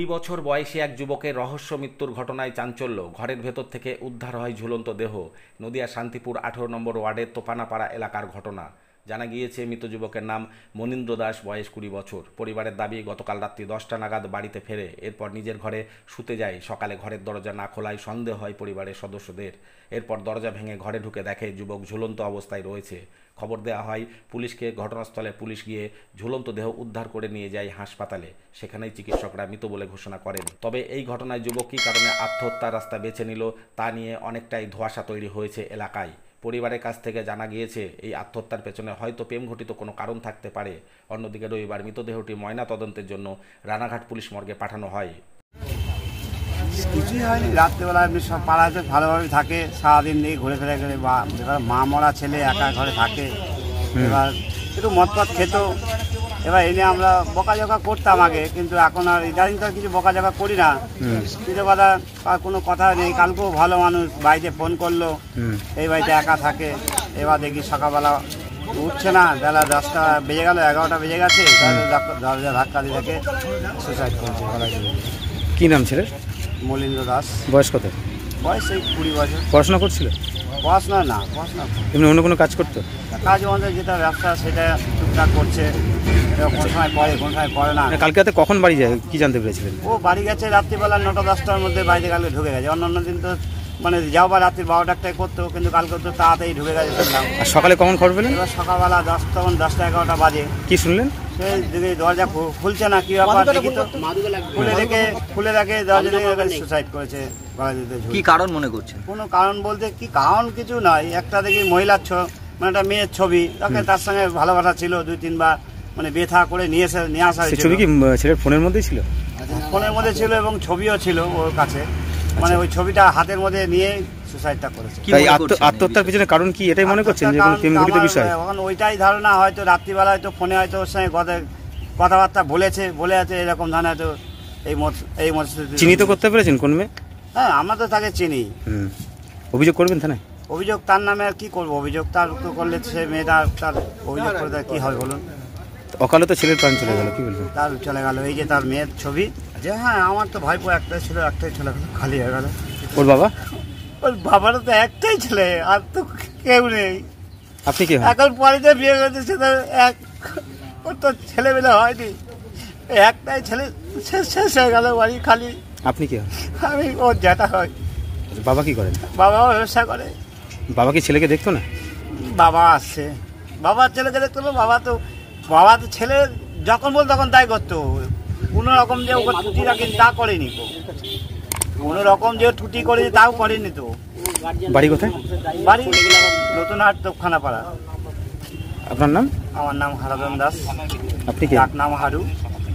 কুড়ি বছর বয়সী এক যুবকের রহস্য মৃত্যুর ঘটনায় চাঞ্চল্য ঘরের ভেতর থেকে উদ্ধার হয় ঝুলন্ত দেহ নদিয়া শান্তিপুর আঠেরো নম্বর ওয়ার্ডের তোপানাপাড়া এলাকার ঘটনা জানা গিয়েছে মৃত যুবকের নাম মনীন্দ্র দাস বয়স কুড়ি বছর পরিবারের দাবি গতকাল রাত্রি দশটা নাগাদ বাড়িতে ফেরে এরপর নিজের ঘরে শুতে যায় সকালে ঘরের দরজা না খোলায় সন্দেহ হয় পরিবারের সদস্যদের এরপর দরজা ভেঙে ঘরে ঢুকে দেখে যুবক ঝুলন্ত অবস্থায় রয়েছে খবর দেওয়া হয় পুলিশকে ঘটনাস্থলে পুলিশ গিয়ে ঝুলন্ত দেহ উদ্ধার করে নিয়ে যায় হাসপাতালে সেখানেই চিকিৎসকরা মৃত বলে ঘোষণা করেন তবে এই ঘটনায় যুবক কী কারণে আত্মহত্যার রাস্তা বেছে নিল তা নিয়ে অনেকটাই ধোয়াশা তৈরি হয়েছে এলাকায় পরিবারের কাছ থেকে জানা গিয়েছে এই আত্মহত্যার পেছনে হয়তো প্রেম ঘটিত কোনো কারণ থাকতে পারে অন্যদিকে রবিবার মৃতদেহটি ময়না তদন্তের জন্য রানাঘাট পুলিশ মর্গে পাঠানো হয় কিছুই হয়নি রাত্রেবেলা এমনি সব পাড়াতে ভালোভাবে থাকে সারাদিন নিয়ে ঘুরে ফেরে গেলে বা মা মরা ছেলে একা ঘরে থাকে এবার একটু মদ খেত এবার এনে আমরা বকাঝকা করতাম আগে কিন্তু এখন আর ইদানিং তো কিছু বকাঝকা করি না কিছু কথা কোনো কথা নেই কালকেও ভালো মানুষ বাড়িতে ফোন করলো এই বাড়িতে একা থাকে এবার দেখি সকালবেলা উঠছে না বেলা দশটা বেজে গেল এগারোটা বেজে গেছে দরজা ধাক্কা দিয়ে থাকে সুসাইড করছে কী নাম ছিল মলিন্দ্র দাস বয়স কত বয়স এই কুড়ি বছর পড়াশোনা করছিল পড়াশোনা না পড়াশোনা এমনি অন্য কোনো কাজ করতো কাজ আমাদের যেটা ব্যবসা সেটা ঠিকঠাক করছে কোন সময় পড়ে কোন সময় পড়ে না মানে কালকে রাতে কখন বাড়ি যায় কি জানতে পেরেছিলেন ও বাড়ি গেছে রাত্রিবেলা নটা দশটার মধ্যে বাড়িতে কালকে ঢুকে গেছে অন্য অন্য দিন তো মানে যাও বা রাত্রি বারোটাটায় করতো কিন্তু কালকে তো তাড়াতাড়ি ঢুকে গেছে শুনলাম আর সকালে কখন খবর পেলেন এবার সকালবেলা দশ তখন দশটা এগারোটা বাজে কি শুনলেন সেই দিকে দরজা খু- খুলছে না কি ব্যাপার দেখি তো খুলে রেখে খুলে রেখে দরজা দিয়ে সুসাইড করেছে কি কারণ মনে করছে কোনো কারণ বলতে কি কারণ কিছু নাই একটা দেখি মহিলার ছ- মানে একটা মেয়ের ছবি তাকে তার সঙ্গে ভালোবাসা ছিল দুই তিনবার মানে বেথা করে নিয়ে এসে নিয়ে আসা ছবি কি ছেলের ফোনের মধ্যেই ছিল ফোনের মধ্যে ছিল এবং ছবিও ছিল ওর কাছে মানে আচ্ছা। ওই ছবিটা হাতের মধ্যে নিয়ে আত্মহত্যার পিছনে কারণ কি এটাই মনে করছেন বিষয় মানে এখন ওইটাই ধারণা হয়তো রাত্রিবেলা হয়তো ফোনে হয়তো ওর সঙ্গে কথাবার্তা বলেছে এরকম হয়তো এই মত এই মত করতে পেরেছেন কোন মেয়ে হ্যাঁ আমরা তো তাকে চিনি অভিযোগ করবেন থানায় অভিযোগ তার নামে আর কি করবো অভিযোগ তার উত্তর করলে সে মেয়েটা তার অভিযোগ করে কি হয় বলুন তো ছেলের প্রাণ চলে গেল কি বলবেন তার চলে গেল এই যে তার মেয়ের ছবি যে হ্যাঁ আমার তো ভাইপো একটাই ছিল একটাই ছেলে খালি হয়ে গেল ওর বাবা ওর বাবার তো একটাই ছেলে আর তো কেউ নেই আপনি কি এখন পরে যে বিয়ে করেছে সে এক ওর তো ছেলেমেলে হয়নি একটাই ছেলে শেষ শেষ হয়ে গেল বাড়ি খালি আপনি কি আমি ওর জ্যাঠা হয় বাবা কি করেন বাবা ব্যবসা করে বাবা কি ছেলেকে দেখতো না বাবা আসছে বাবার ছেলেকে দেখতো না বাবা তো বাবা তো ছেলে যখন বল তখন তাই করতো কোনো রকম যে ওকে টুটি রাখি তা করেনি তো কোনো রকম যে টুটি করে তাও করেনি তো বাড়ি কোথায় বাড়ি নতুন হাট তো পাড়া আপনার নাম আমার নাম হারাধন দাস আপনি কি নাম হারু